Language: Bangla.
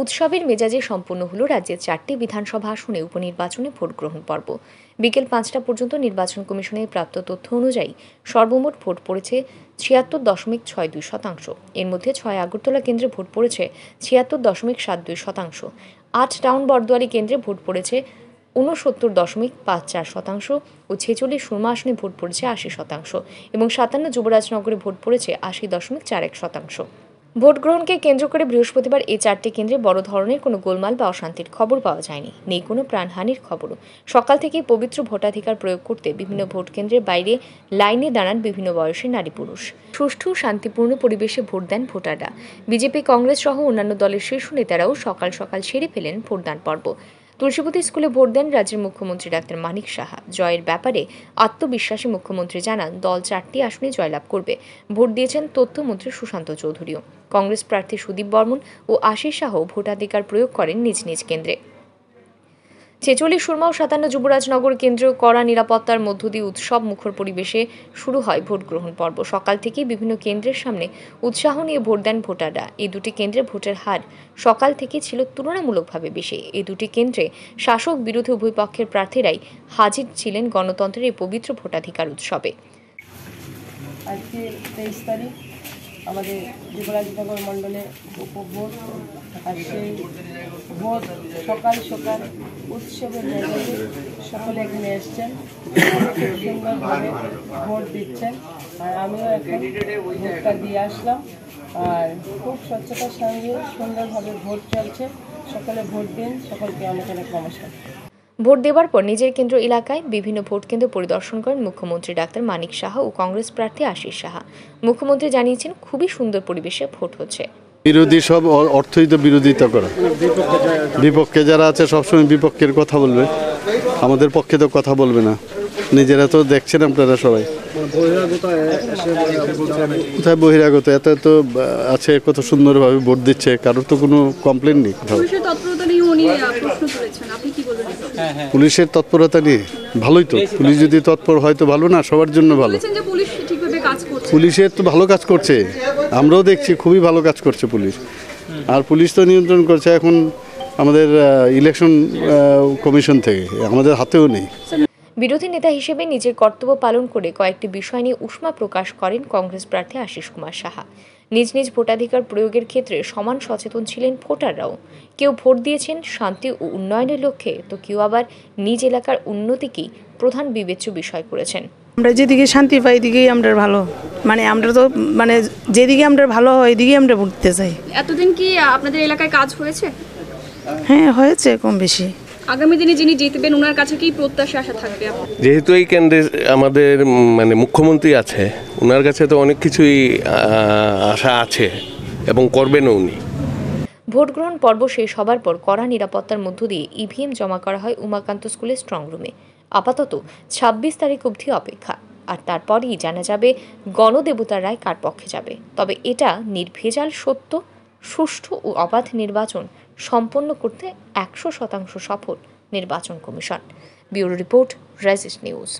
উৎসবের মেজাজে সম্পূর্ণ হল রাজ্যের চারটি বিধানসভা আসনে উপনির্বাচনে ভোট গ্রহণ পর্ব বিকেল পাঁচটা পর্যন্ত নির্বাচন কমিশনের প্রাপ্ত তথ্য অনুযায়ী সর্বমোট ভোট পড়েছে ছিয়াত্তর দশমিক ছয় দুই শতাংশ এর মধ্যে ছয় আগরতলা কেন্দ্রে ভোট পড়েছে ছিয়াত্তর দশমিক সাত দুই শতাংশ আট টাউন বরদোয়ারি কেন্দ্রে ভোট পড়েছে ঊনসত্তর দশমিক পাঁচ চার শতাংশ ও ছেচল্লিশ সুরমা আসনে ভোট পড়েছে আশি শতাংশ এবং সাতান্ন যুবরাজনগরে ভোট পড়েছে আশি দশমিক চার এক শতাংশ ভোট গ্রহণকে কেন্দ্র করে বৃহস্পতিবার এই চারটি কেন্দ্রে বড় ধরনের কোনো গোলমাল বা অশান্তির খবর পাওয়া যায়নি নেই কোনো প্রাণহানির খবরও সকাল থেকেই পবিত্র ভোটাধিকার প্রয়োগ করতে বিভিন্ন ভোট কেন্দ্রের বাইরে লাইনে দাঁড়ান বিভিন্ন বয়সের নারী পুরুষ সুষ্ঠু শান্তিপূর্ণ পরিবেশে ভোট দেন ভোটাররা বিজেপি কংগ্রেস সহ অন্যান্য দলের শীর্ষ নেতারাও সকাল সকাল সেরে ফেলেন ভোটদান পর্ব তুলসীপতি স্কুলে ভোট দেন রাজ্যের মুখ্যমন্ত্রী ডাক্তার মানিক সাহা জয়ের ব্যাপারে আত্মবিশ্বাসী মুখ্যমন্ত্রী জানান দল চারটি আসনে জয়লাভ করবে ভোট দিয়েছেন তথ্যমন্ত্রী সুশান্ত চৌধুরীও কংগ্রেস প্রার্থী সুদীপ বর্মন ও আশিস সাহ ভোটাধিকার প্রয়োগ করেন নিজ নিজ কেন্দ্রে ছেচল্লিশ সুরমা ও সাতান্ন যুবরাজনগর কেন্দ্রীয় কড়া নিরাপত্তার মধ্য দিয়ে উৎসব মুখর পরিবেশে শুরু হয় ভোট গ্রহণ পর্ব সকাল থেকেই বিভিন্ন কেন্দ্রের সামনে উৎসাহ নিয়ে ভোট দেন ভোটাররা এই দুটি কেন্দ্রে ভোটের হার সকাল থেকে ছিল তুলনামূলকভাবে বেশি এই দুটি কেন্দ্রে শাসক বিরোধী উভয় পক্ষের প্রার্থীরাই হাজির ছিলেন গণতন্ত্রের এই পবিত্র ভোটাধিকার উৎসবে আজকে তেইশ তারিখ আমাদের যুবরাজনগর মণ্ডলে উপভোগ আর সেই ভোট সকাল সকাল উৎসবের জায়গাতে সকলে এখানে এসছেন সুন্দরভাবে ভোট দিচ্ছেন আর আমিও এখন ভোটটা দিয়ে আসলাম আর খুব স্বচ্ছতার সঙ্গে সুন্দরভাবে ভোট চলছে সকলে ভোট দিন সকলকে অনেক অনেক নমস্কার ভোট দেওয়ার পর নিজের কেন্দ্র এলাকায় বিভিন্ন ভোট কেন্দ্র পরিদর্শন করেন মুখ্যমন্ত্রী ডাক্তার মানিক সাহা ও কংগ্রেস প্রার্থী আশিস সাহা মুখ্যমন্ত্রী জানিয়েছেন খুবই সুন্দর পরিবেশে ভোট হচ্ছে বিরোধী সব অর্থই তো বিরোধিতা করে বিপক্ষে যারা আছে সবসময় বিপক্ষের কথা বলবে আমাদের পক্ষে তো কথা বলবে না নিজেরা তো দেখছেন আপনারা সবাই কোথায় বহিরাগত এত তো আছে কত সুন্দরভাবে ভোট দিচ্ছে কারোর তো কোনো কমপ্লেন নেই কোথাও হ্যাঁ, হ্যাঁ। পুলিশের তৎপরতা নিয়ে ভালোই তো পুলিশ যদি তৎপর হয় তো ভালো না সবার জন্য ভালো পুলিশের তো ভালো কাজ করছে আমরাও দেখছি খুবই ভালো কাজ করছে পুলিশ আর পুলিশ তো নিয়ন্ত্রণ করছে এখন আমাদের ইলেকশন কমিশন থেকে আমাদের হাতেও নেই বিরোধী নেতা হিসেবে নিজের কর্তব্য পালন করে কয়েকটি বিষয় নিয়ে উষ্মা প্রকাশ করেন কংগ্রেস প্রার্থী আশিস কুমার সাহা নিজ নিজ ভোটাধিকার প্রয়োগের ক্ষেত্রে সমান সচেতন ছিলেন ভোটাররাও কেউ ভোট দিয়েছেন শান্তি ও উন্নয়নের লক্ষ্যে তো কেউ আবার নিজ এলাকার উন্নতিকেই প্রধান বিবেচ্য বিষয় করেছেন আমরা যেদিকে শান্তি পাই এদিকেই আমরা ভালো মানে আমরা তো মানে যেদিকে আমরা ভালো হয় এদিকে আমরা দিতে চাই এতদিন কি আপনাদের এলাকায় কাজ হয়েছে হ্যাঁ হয়েছে কম বেশি আগামী দিনে যিনি জিতবেন ওনার কাছে কি প্রত্যাশা আশা থাকবে যেহেতু এই কেন্দ্রে আমাদের মানে মুখ্যমন্ত্রী আছে ওনার কাছে তো অনেক কিছুই আশা আছে এবং করবেনও উনি ভোটগ্রহণ পর্ব শেষ হবার পর কড়া নিরাপত্তার মধ্য দিয়ে ইভিএম জমা করা হয় উমাকান্ত স্কুলের স্ট্রংরুমে আপাতত ২৬ তারিখ অবধি অপেক্ষা আর তারপরেই জানা যাবে গণদেবতার রায় কার পক্ষে যাবে তবে এটা নির্ভেজাল সত্য সুষ্ঠু ও অবাধ নির্বাচন সম্পন্ন করতে একশো শতাংশ সফল নির্বাচন কমিশন ব্যুরো রিপোর্ট রেজিস্ট নিউজ